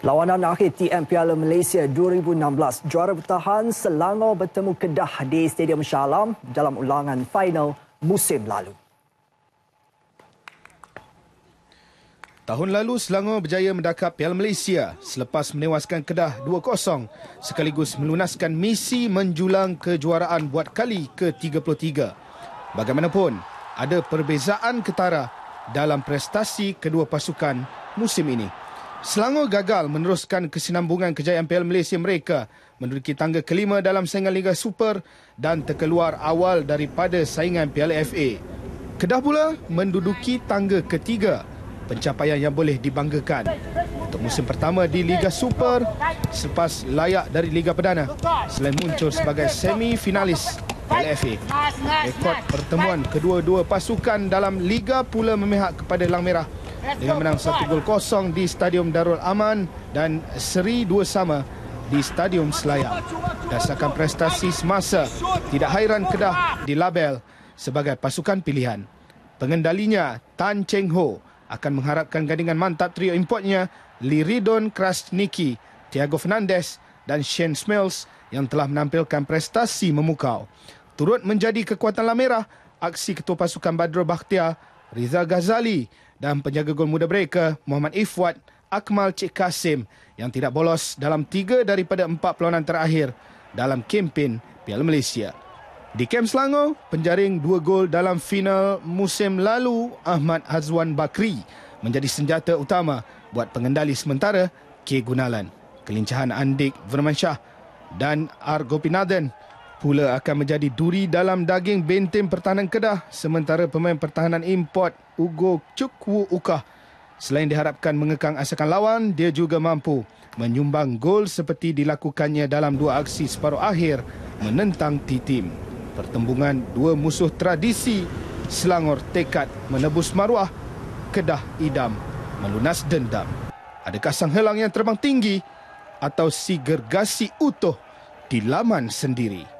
Lawanan akhir TM Piala Malaysia 2016, juara bertahan Selangor bertemu Kedah di Stadium Shah Alam dalam ulangan final musim lalu. Tahun lalu Selangor berjaya mendakap Piala Malaysia selepas menewaskan Kedah 2-0 sekaligus melunaskan misi menjulang kejuaraan buat kali ke-33. Bagaimanapun, ada perbezaan ketara dalam prestasi kedua pasukan musim ini. Selangor gagal meneruskan kesinambungan kejayaan PL Malaysia mereka menduduki tangga kelima dalam saingan Liga Super dan terkeluar awal daripada saingan PLFA. Kedah pula menduduki tangga ketiga, pencapaian yang boleh dibanggakan. Untuk musim pertama di Liga Super selepas layak dari Liga Perdana selain muncul sebagai semifinalis LFA. Rekod pertemuan kedua-dua pasukan dalam Liga pula memihak kepada Lang Merah 2-1 dengan menang 1 gol kosong di Stadium Darul Aman dan seri dua sama di Stadium Selayang. Dasarkan prestasi semasa, tidak hairan Kedah dilabel sebagai pasukan pilihan. Pengendalinya Tan Cheng Ho akan mengharapkan gandingan mantap trio importnya Liridon Krasniki, Thiago Fernandes dan Shane Smills yang telah menampilkan prestasi memukau. Turut menjadi kekuatan lamerah aksi ketua pasukan Badrul Bakhtiar Rizal Ghazali dan penjaga gol muda mereka Muhammad Ifwat Akmal Cik Kasim yang tidak bolos dalam tiga daripada empat peluangan terakhir dalam kempen Piala Malaysia. Di Kem Selangor, penjaring dua gol dalam final musim lalu Ahmad Hazwan Bakri menjadi senjata utama buat pengendali sementara K Gunalan. Kelincahan Andik Vermansyah dan Argo Pinaden pula akan menjadi duri dalam daging benteng pertahanan Kedah sementara pemain pertahanan import Ugo Chukwu Uka, selain diharapkan mengekang asakan lawan dia juga mampu menyumbang gol seperti dilakukannya dalam dua aksi separuh akhir menentang T-Team. Pertembungan dua musuh tradisi Selangor tekad menebus maruah Kedah idam melunas dendam. Adakah sang helang yang terbang tinggi atau si gergasi utuh di laman sendiri?